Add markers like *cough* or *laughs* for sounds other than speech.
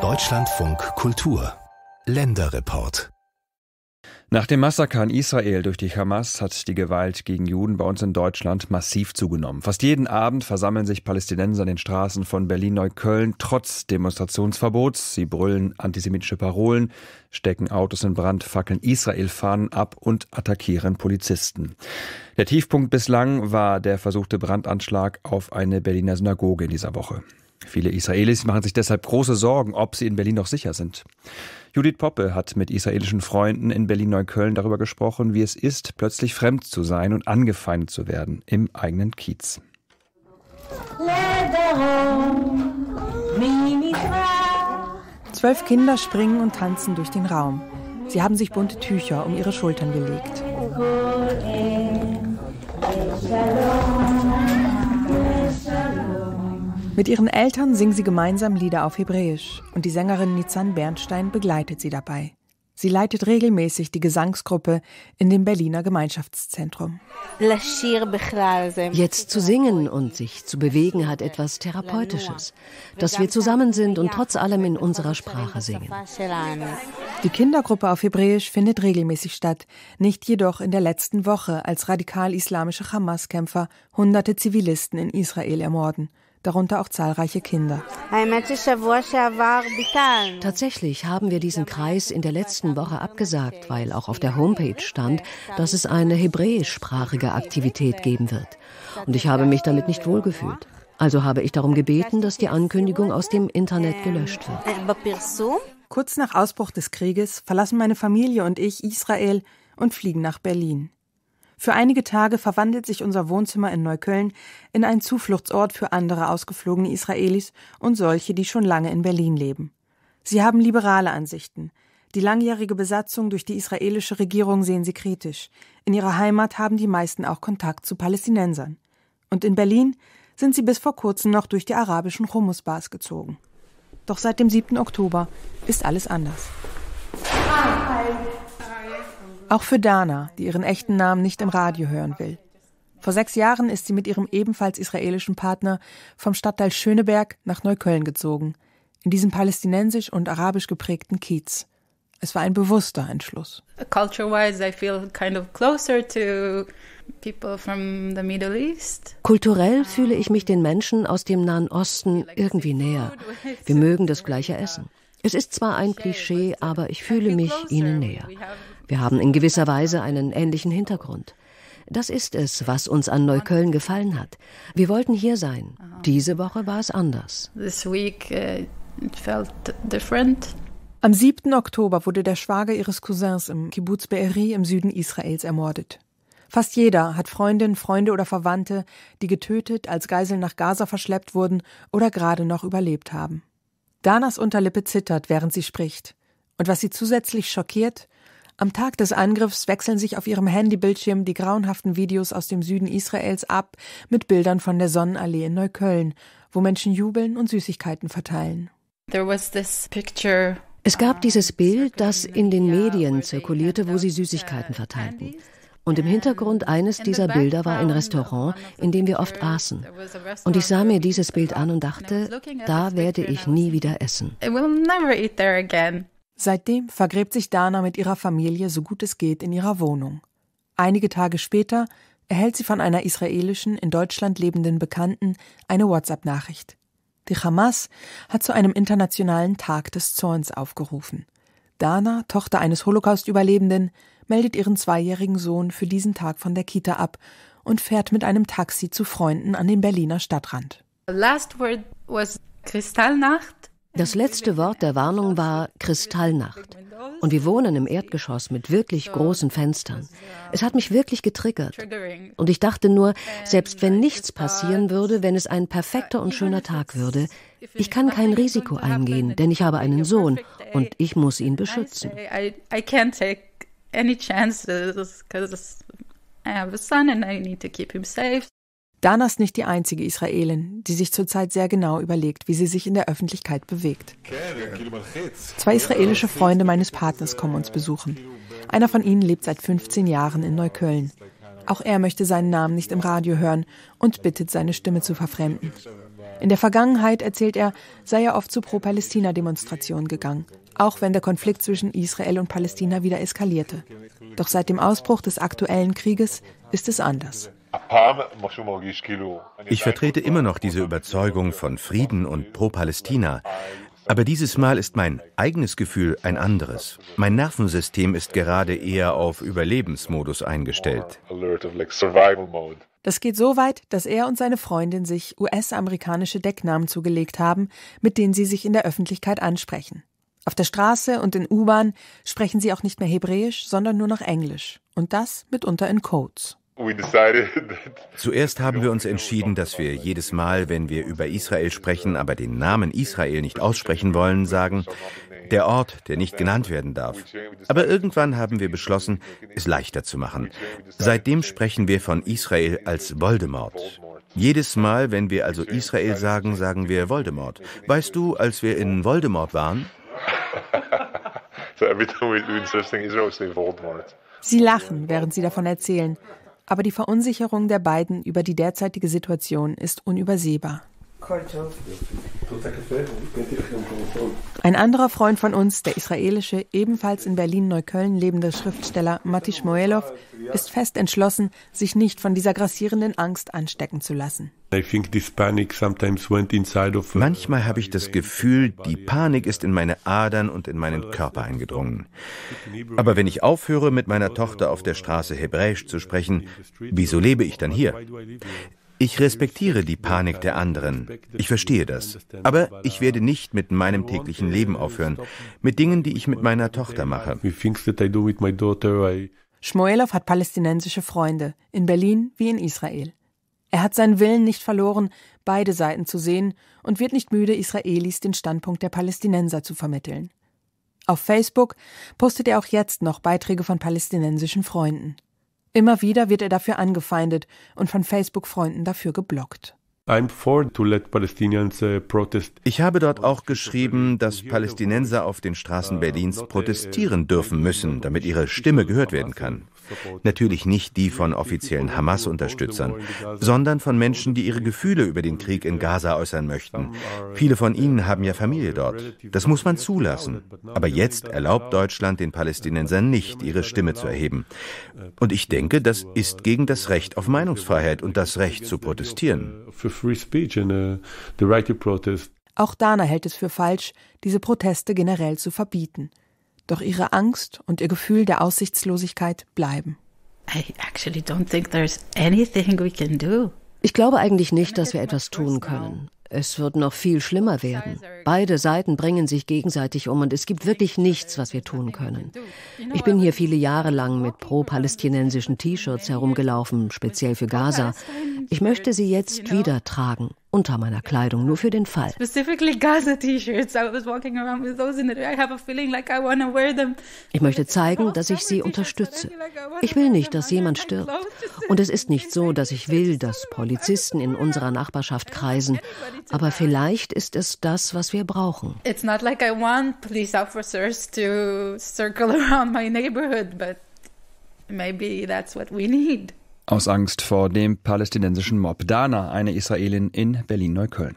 Deutschlandfunk Kultur Länderreport nach dem Massaker in Israel durch die Hamas hat die Gewalt gegen Juden bei uns in Deutschland massiv zugenommen. Fast jeden Abend versammeln sich Palästinenser in den Straßen von Berlin-Neukölln trotz Demonstrationsverbots. Sie brüllen antisemitische Parolen, stecken Autos in Brand, fackeln Israel-Fahnen ab und attackieren Polizisten. Der Tiefpunkt bislang war der versuchte Brandanschlag auf eine Berliner Synagoge in dieser Woche. Viele Israelis machen sich deshalb große Sorgen, ob sie in Berlin noch sicher sind. Judith Poppe hat mit israelischen Freunden in Berlin-Neukölln darüber gesprochen, wie es ist, plötzlich fremd zu sein und angefeindet zu werden im eigenen Kiez. Zwölf Kinder springen und tanzen durch den Raum. Sie haben sich bunte Tücher um ihre Schultern gelegt. Mit ihren Eltern singen sie gemeinsam Lieder auf Hebräisch und die Sängerin Nizan Bernstein begleitet sie dabei. Sie leitet regelmäßig die Gesangsgruppe in dem Berliner Gemeinschaftszentrum. Jetzt zu singen und sich zu bewegen hat etwas Therapeutisches. Dass wir zusammen sind und trotz allem in unserer Sprache singen. Die Kindergruppe auf Hebräisch findet regelmäßig statt, nicht jedoch in der letzten Woche, als radikal-islamische Hamas-Kämpfer hunderte Zivilisten in Israel ermorden darunter auch zahlreiche Kinder. Tatsächlich haben wir diesen Kreis in der letzten Woche abgesagt, weil auch auf der Homepage stand, dass es eine hebräischsprachige Aktivität geben wird. Und ich habe mich damit nicht wohlgefühlt. Also habe ich darum gebeten, dass die Ankündigung aus dem Internet gelöscht wird. Kurz nach Ausbruch des Krieges verlassen meine Familie und ich Israel und fliegen nach Berlin. Für einige Tage verwandelt sich unser Wohnzimmer in Neukölln in einen Zufluchtsort für andere ausgeflogene Israelis und solche, die schon lange in Berlin leben. Sie haben liberale Ansichten. Die langjährige Besatzung durch die israelische Regierung sehen sie kritisch. In ihrer Heimat haben die meisten auch Kontakt zu Palästinensern. Und in Berlin sind sie bis vor kurzem noch durch die arabischen Hummusbars gezogen. Doch seit dem 7. Oktober ist alles anders. Ah. Auch für Dana, die ihren echten Namen nicht im Radio hören will. Vor sechs Jahren ist sie mit ihrem ebenfalls israelischen Partner vom Stadtteil Schöneberg nach Neukölln gezogen, in diesem palästinensisch und arabisch geprägten Kiez. Es war ein bewusster Entschluss. Kulturell fühle ich mich den Menschen aus dem Nahen Osten irgendwie näher. Wir mögen das gleiche Essen. Es ist zwar ein Klischee, aber ich fühle mich ihnen näher. Wir haben in gewisser Weise einen ähnlichen Hintergrund. Das ist es, was uns an Neukölln gefallen hat. Wir wollten hier sein. Diese Woche war es anders. This week uh, it felt different. Am 7. Oktober wurde der Schwager ihres Cousins im Kibbutz Be'eri im Süden Israels ermordet. Fast jeder hat Freundinnen, Freunde oder Verwandte, die getötet, als Geiseln nach Gaza verschleppt wurden oder gerade noch überlebt haben. Danas Unterlippe zittert, während sie spricht. Und was sie zusätzlich schockiert, am Tag des Angriffs wechseln sich auf ihrem Handybildschirm die grauenhaften Videos aus dem Süden Israels ab mit Bildern von der Sonnenallee in Neukölln, wo Menschen jubeln und Süßigkeiten verteilen. Es gab dieses Bild, das in den Medien zirkulierte, wo sie uh, Süßigkeiten verteilten. Und im Hintergrund eines dieser Bilder war ein Restaurant, in dem wir oft aßen. Und ich sah mir dieses Bild an und dachte, da werde ich nie wieder essen. Seitdem vergräbt sich Dana mit ihrer Familie so gut es geht in ihrer Wohnung. Einige Tage später erhält sie von einer israelischen, in Deutschland lebenden Bekannten eine WhatsApp-Nachricht. Die Hamas hat zu einem internationalen Tag des Zorns aufgerufen. Dana, Tochter eines Holocaust-Überlebenden, meldet ihren zweijährigen Sohn für diesen Tag von der Kita ab und fährt mit einem Taxi zu Freunden an den Berliner Stadtrand. Last word was Kristallnacht. Das letzte Wort der Warnung war Kristallnacht. Und wir wohnen im Erdgeschoss mit wirklich großen Fenstern. Es hat mich wirklich getriggert. Und ich dachte nur, selbst wenn nichts passieren würde, wenn es ein perfekter und schöner Tag würde, ich kann kein Risiko eingehen, denn ich habe einen Sohn und ich muss ihn beschützen. I can't take any chances because I uh, have a son and I need to keep him safe. Dana ist nicht die einzige Israelin, die sich zurzeit sehr genau überlegt, wie sie sich in der Öffentlichkeit bewegt. Zwei israelische Freunde meines Partners kommen uns besuchen. Einer von ihnen lebt seit 15 Jahren in Neukölln. Auch er möchte seinen Namen nicht im Radio hören und bittet, seine Stimme zu verfremden. In der Vergangenheit, erzählt er, sei er oft zu Pro-Palästina-Demonstrationen gegangen, auch wenn der Konflikt zwischen Israel und Palästina wieder eskalierte. Doch seit dem Ausbruch des aktuellen Krieges ist es anders. Ich vertrete immer noch diese Überzeugung von Frieden und Pro-Palästina. Aber dieses Mal ist mein eigenes Gefühl ein anderes. Mein Nervensystem ist gerade eher auf Überlebensmodus eingestellt. Das geht so weit, dass er und seine Freundin sich US-amerikanische Decknamen zugelegt haben, mit denen sie sich in der Öffentlichkeit ansprechen. Auf der Straße und in U-Bahn sprechen sie auch nicht mehr Hebräisch, sondern nur noch Englisch. Und das mitunter in Codes. *laughs* Zuerst haben wir uns entschieden, dass wir jedes Mal, wenn wir über Israel sprechen, aber den Namen Israel nicht aussprechen wollen, sagen, der Ort, der nicht genannt werden darf. Aber irgendwann haben wir beschlossen, es leichter zu machen. Seitdem sprechen wir von Israel als Voldemort. Jedes Mal, wenn wir also Israel sagen, sagen wir Voldemort. Weißt du, als wir in Voldemort waren? *laughs* Sie lachen, während sie davon erzählen aber die Verunsicherung der beiden über die derzeitige Situation ist unübersehbar. Kultur. Ein anderer Freund von uns, der israelische, ebenfalls in Berlin-Neukölln lebende Schriftsteller Matti Schmoelow, ist fest entschlossen, sich nicht von dieser grassierenden Angst anstecken zu lassen. Uh, Manchmal habe ich das Gefühl, die Panik ist in meine Adern und in meinen Körper eingedrungen. Aber wenn ich aufhöre, mit meiner Tochter auf der Straße Hebräisch zu sprechen, wieso lebe ich dann hier? Ich respektiere die Panik der anderen. Ich verstehe das. Aber ich werde nicht mit meinem täglichen Leben aufhören, mit Dingen, die ich mit meiner Tochter mache. Schmoelow hat palästinensische Freunde, in Berlin wie in Israel. Er hat seinen Willen nicht verloren, beide Seiten zu sehen und wird nicht müde, Israelis den Standpunkt der Palästinenser zu vermitteln. Auf Facebook postet er auch jetzt noch Beiträge von palästinensischen Freunden. Immer wieder wird er dafür angefeindet und von Facebook-Freunden dafür geblockt. Äh, ich habe dort auch geschrieben, dass Palästinenser auf den Straßen Berlins protestieren dürfen müssen, damit ihre Stimme gehört werden kann. Natürlich nicht die von offiziellen Hamas-Unterstützern, sondern von Menschen, die ihre Gefühle über den Krieg in Gaza äußern möchten. Viele von ihnen haben ja Familie dort. Das muss man zulassen. Aber jetzt erlaubt Deutschland den Palästinensern nicht, ihre Stimme zu erheben. Und ich denke, das ist gegen das Recht auf Meinungsfreiheit und das Recht zu protestieren. Uh, Auch Dana hält es für falsch, diese Proteste generell zu verbieten. Doch ihre Angst und ihr Gefühl der Aussichtslosigkeit bleiben. I actually don't think there's anything we can do. Ich glaube eigentlich nicht, dass wir etwas tun können. Es wird noch viel schlimmer werden. Beide Seiten bringen sich gegenseitig um und es gibt wirklich nichts, was wir tun können. Ich bin hier viele Jahre lang mit pro-palästinensischen T-Shirts herumgelaufen, speziell für Gaza. Ich möchte sie jetzt wieder tragen unter meiner Kleidung, nur für den Fall. Ich möchte zeigen, dass ich sie unterstütze. Ich will nicht, dass jemand stirbt. Und es ist nicht so, dass ich will, dass Polizisten in unserer Nachbarschaft kreisen. Aber vielleicht ist es das, was wir brauchen. It's not like I want police officers to circle *laughs* around my neighborhood, but maybe that's what we need. Aus Angst vor dem palästinensischen Mob Dana, eine Israelin in Berlin-Neukölln.